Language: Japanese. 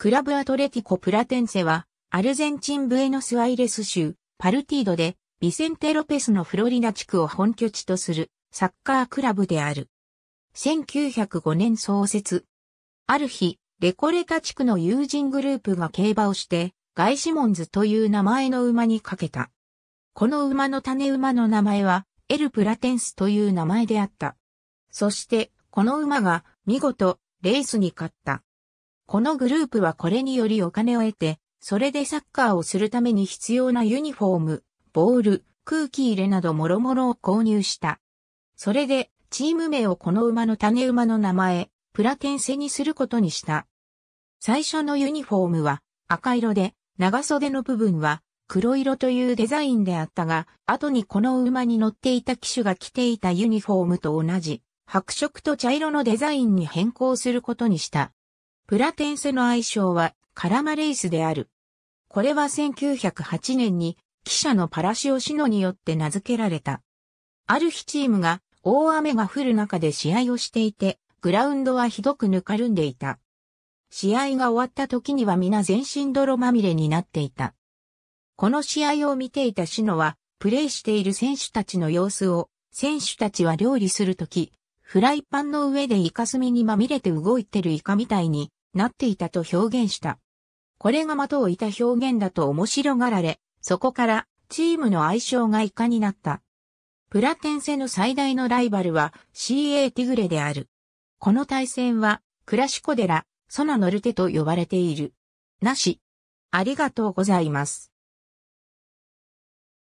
クラブアトレティコプラテンセは、アルゼンチンブエノスアイレス州、パルティードで、ビセンテ・ロペスのフロリダ地区を本拠地とする、サッカークラブである。1905年創設。ある日、レコレタ地区の友人グループが競馬をして、ガイシモンズという名前の馬にかけた。この馬の種馬の名前は、エル・プラテンスという名前であった。そして、この馬が、見事、レースに勝った。このグループはこれによりお金を得て、それでサッカーをするために必要なユニフォーム、ボール、空気入れなど諸々を購入した。それで、チーム名をこの馬の種馬の名前、プラテンセにすることにした。最初のユニフォームは赤色で、長袖の部分は黒色というデザインであったが、後にこの馬に乗っていた騎手が着ていたユニフォームと同じ、白色と茶色のデザインに変更することにした。プラテンセの愛称はカラマレイスである。これは1908年に記者のパラシオシノによって名付けられた。ある日チームが大雨が降る中で試合をしていて、グラウンドはひどくぬかるんでいた。試合が終わった時には皆全身泥まみれになっていた。この試合を見ていたシノは、プレーしている選手たちの様子を、選手たちは料理するとき、フライパンの上でイカスミにまみれて動いてるイカみたいになっていたと表現した。これが的をいた表現だと面白がられ、そこからチームの愛称がイカになった。プラテンセの最大のライバルは CA ティグレである。この対戦はクラシコデラ、ソナノルテと呼ばれている。なし。ありがとうございます。